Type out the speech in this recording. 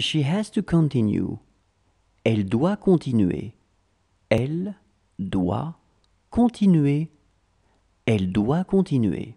She has to continue. Elle doit continuer. Elle doit continuer. Elle doit continuer.